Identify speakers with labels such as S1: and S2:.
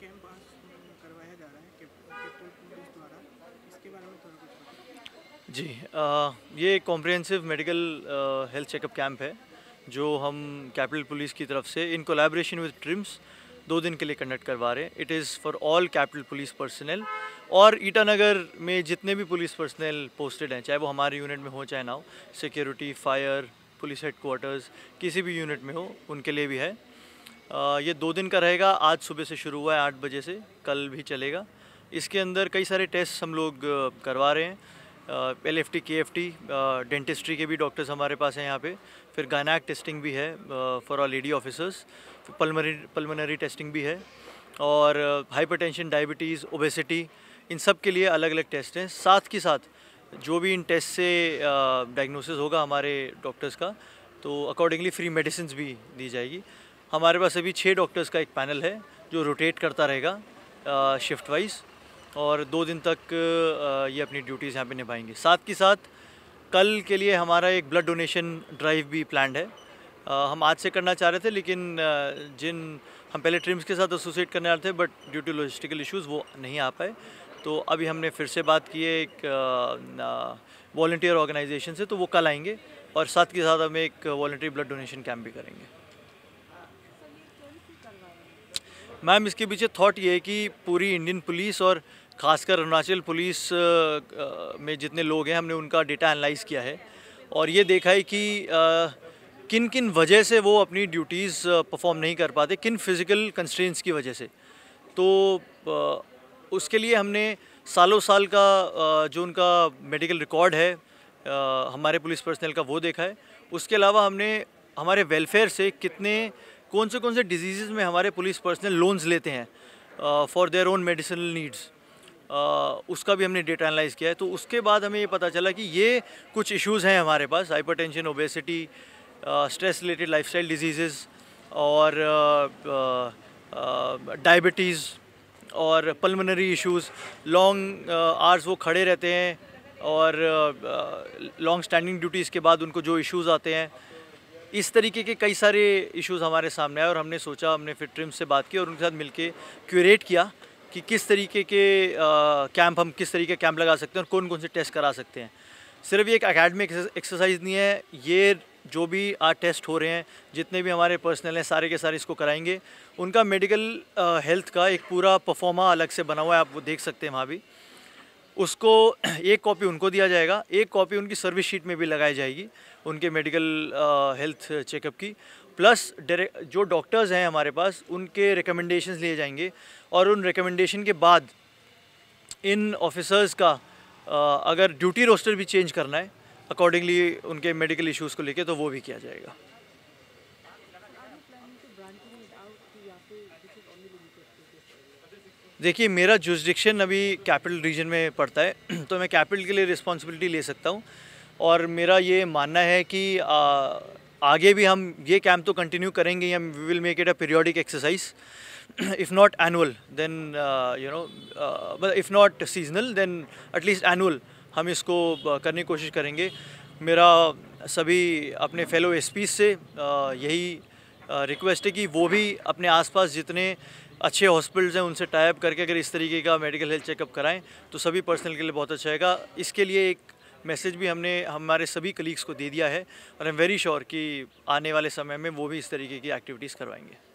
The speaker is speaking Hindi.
S1: कैंप करवाया जा रहा है कैपिटल पुलिस द्वारा इसके बारे में थोड़ा कुछ जी आ, ये comprehensive medical health checkup camp है जो हम कैपिटल पुलिस की तरफ से इन कोलेब्रेशन विद ट्रिम्स दो दिन के लिए कंडक्ट करवा रहे हैं it is for all capital police personal और ईटानगर में जितने भी पुलिस पर्सनल पोस्टेड हैं चाहे वो हमारे यूनिट में हो चाहे ना हो सिक्योरिटी फायर पुलिस हेडकोर्टर्स किसी भी यूनिट में हो उनके लिए भी है ये दो दिन का रहेगा आज सुबह से शुरू हुआ है आठ बजे से कल भी चलेगा इसके अंदर कई सारे टेस्ट हम लोग करवा रहे हैं L F T K F T dentistry के भी डॉक्टर्स हमारे पास हैं यहाँ पे फिर गायनाक टेस्टिंग भी है for all lady officers pulmonary pulmonary testing भी है और हाइपरटेंशन डायबिटीज़ ओबेसिटी इन सब के लिए अलग अलग टेस्ट हैं साथ के साथ जो भी इन टेस्ट से डायग्नोसिस होगा हमारे डॉक्टर्स का तो अकॉर्डिंगली फ्री मेडिसिन भी दी जाएगी हमारे पास अभी छः डॉक्टर्स का एक पैनल है जो रोटेट करता रहेगा शिफ्ट वाइज और दो दिन तक ये अपनी ड्यूटीज़ यहाँ पे निभाएंगे साथ के साथ कल के लिए हमारा एक ब्लड डोनेशन ड्राइव भी प्लान है हम आज से करना चाह रहे थे लेकिन जिन हम पहले ट्रिम्स के साथ एसोसिएट करने आ रहे थे but due to logistical issues वो नहीं आ पाए तो अभी हमने फिर से बात की है एक वॉल्टियर ऑर्गेनाइजेशन से तो वो कल आएंगे और साथ के साथ हम एक वॉल्टियर ब्लड डोनेशन कैंप भी करेंगे मैम इसके पीछे थॉट ये है कि पूरी इंडियन पुलिस और खासकर अरुणाचल पुलिस में जितने लोग हैं हमने उनका डेटा एनालाइज किया है और ये देखा है कि किन किन वजह से वो अपनी ड्यूटीज़ परफॉर्म नहीं कर पाते किन फिज़िकल कंस्ट्रेंट्स की वजह से तो उसके लिए हमने सालों साल का जो उनका मेडिकल रिकॉर्ड है हमारे पुलिस पर्सनल का वो देखा है उसके अलावा हमने हमारे वेलफेयर से कितने कौन से कौन से डिजीज़ में हमारे पुलिस पर्सनल लोन्स लेते हैं for their own medicinal needs उसका भी हमने डेटा एनालाइज किया है तो उसके बाद हमें ये पता चला कि ये कुछ इश्यूज़ हैं हमारे पास hypertension obesity stress related life style diseases और डायबिटीज़ uh, uh, uh, और पल्मनरी इश्यूज़ लॉन्ग आर्स वो खड़े रहते हैं और लॉन्ग स्टैंडिंग ड्यूटीज़ के बाद उनको जो इश्यूज़ आते हैं इस तरीके के कई सारे इश्यूज हमारे सामने आए और हमने सोचा हमने फिर ट्रिम से बात की और उनके साथ मिलके क्यूरेट किया कि किस तरीके के कैंप हम किस तरीके कैंप लगा सकते हैं और कौन कौन से टेस्ट करा सकते हैं सिर्फ ये एक अकेडमिक एक्सरसाइज नहीं है ये जो भी आज टेस्ट हो रहे हैं जितने भी हमारे पर्सनल हैं सारे के सारे इसको कराएंगे उनका मेडिकल हेल्थ का एक पूरा परफॉर्मा अलग से बना हुआ है आप वो देख सकते हैं वहाँ भी उसको एक कॉपी उनको दिया जाएगा एक कॉपी उनकी सर्विस शीट में भी लगाई जाएगी उनके मेडिकल हेल्थ चेकअप की प्लस जो डॉक्टर्स हैं हमारे पास उनके रिकमेंडेशंस लिए जाएंगे और उन रिकमेंडेशन के बाद इन ऑफिसर्स का अगर ड्यूटी रोस्टर भी चेंज करना है अकॉर्डिंगली उनके मेडिकल इश्यूज़ को लेके तो वो भी किया जाएगा देखिए मेरा जुजडिक्शन अभी कैपिटल रीजन में पड़ता है तो मैं कैपिटल के लिए रिस्पॉन्सिबिलिटी ले सकता हूँ और मेरा ये मानना है कि आ, आगे भी हम ये कैम्प तो कंटिन्यू करेंगे हम we will make it a periodic exercise if not annual then you know if not seasonal then at least annual हम इसको uh, करने की कोशिश करेंगे मेरा सभी अपने फेलो एस से uh, यही रिक्वेस्ट uh, है कि वो भी अपने आसपास जितने अच्छे हॉस्पिटल्स हैं उनसे टाइप करके अगर इस तरीके का मेडिकल हेल्थ चेकअप कराएं तो सभी पर्सनल के लिए बहुत अच्छा रहेगा इसके लिए एक मैसेज भी हमने हमारे सभी कलीग्स को दे दिया है और आई एम वेरी श्योर कि आने वाले समय में वो भी इस तरीके की एक्टिविटीज़ करवाएंगे